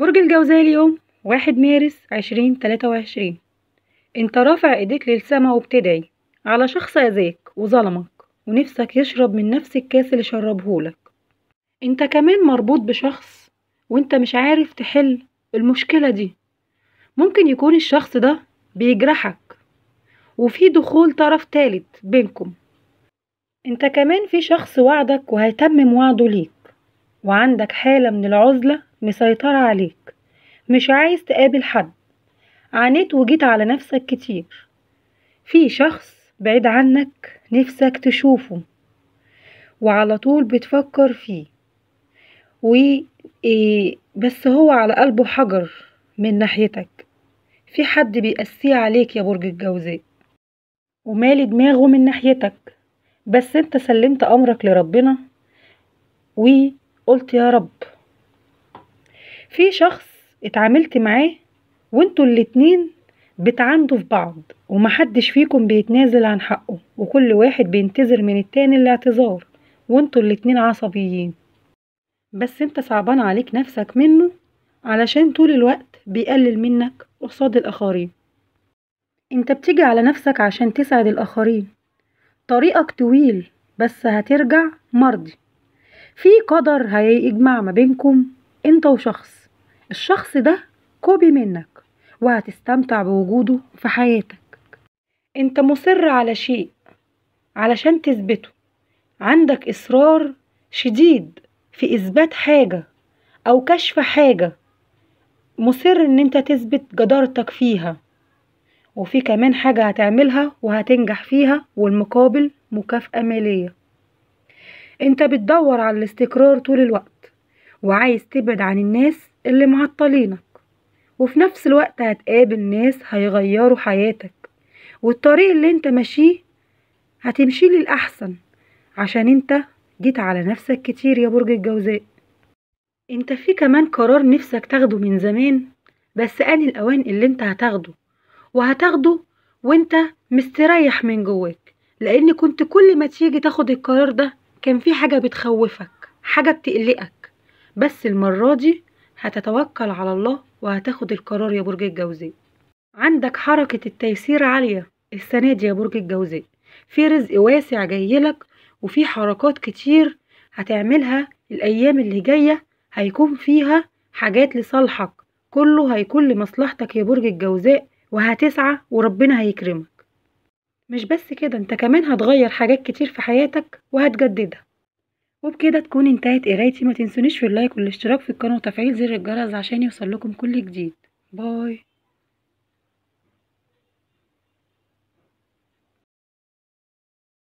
برج الجوزاء اليوم واحد مارس عشرين تلاتة وعشرين انت رافع ايديك للسما وبتدعي على شخص اذاك وظلمك ونفسك يشرب من نفس الكاس اللي شربهولك انت كمان مربوط بشخص وانت مش عارف تحل المشكلة دي ممكن يكون الشخص ده بيجرحك وفي دخول طرف تالت بينكم انت كمان في شخص وعدك وهيتمم وعده ليك وعندك حالة من العزلة مسيطرة عليك مش عايز تقابل حد عانيت وجيت على نفسك كتير في شخص بعيد عنك نفسك تشوفه وعلى طول بتفكر فيه و إيه بس هو على قلبه حجر من ناحيتك في حد بيقسيه عليك يا برج الجوزاء ومالي دماغه من ناحيتك بس انت سلمت امرك لربنا وقلت يا رب في شخص اتعاملت معاه وانتوا الاتنين بتعاندوا في بعض ومحدش فيكم بيتنازل عن حقه وكل واحد بينتظر من التاني الاعتذار وانتوا الاتنين عصبيين بس انت صعبان عليك نفسك منه علشان طول الوقت بيقلل منك قصاد الآخرين انت بتيجي على نفسك عشان تسعد الآخرين طريقك طويل بس هترجع مرضي في قدر هيجمع ما بينكم انت وشخص الشخص ده كوبي منك وهتستمتع بوجوده في حياتك انت مصر على شيء علشان تثبته عندك اصرار شديد في اثبات حاجه او كشف حاجه مصر ان انت تثبت جدارتك فيها وفي كمان حاجه هتعملها وهتنجح فيها والمقابل مكافاه ماليه انت بتدور على الاستقرار طول الوقت وعايز تبعد عن الناس اللي معطلينك وفي نفس الوقت هتقابل ناس هيغيروا حياتك والطريق اللي انت ماشيه هتمشي للأحسن عشان انت جيت على نفسك كتير يا برج الجوزاء انت في كمان قرار نفسك تاخده من زمان بس آن الأوان اللي انت هتاخده وهتاخده وانت مستريح من جواك لأن كنت كل ما تيجي تاخد القرار ده كان في حاجة بتخوفك حاجة بتقلقك بس المرة دي هتتوكل على الله وهتاخد القرار يا برج الجوزاء عندك حركة التيسير عالية السنة دي يا برج الجوزاء في رزق واسع جايلك وفي حركات كتير هتعملها الأيام اللي جاية هيكون فيها حاجات لصالحك كله هيكون لمصلحتك يا برج الجوزاء وهتسعى وربنا هيكرمك مش بس كده انت كمان هتغير حاجات كتير في حياتك وهتجددها وبكده تكون انتهت قرايتي ما تنسونيش في اللايك والاشتراك في القناة وتفعيل زر الجرس عشان يوصل لكم كل جديد باي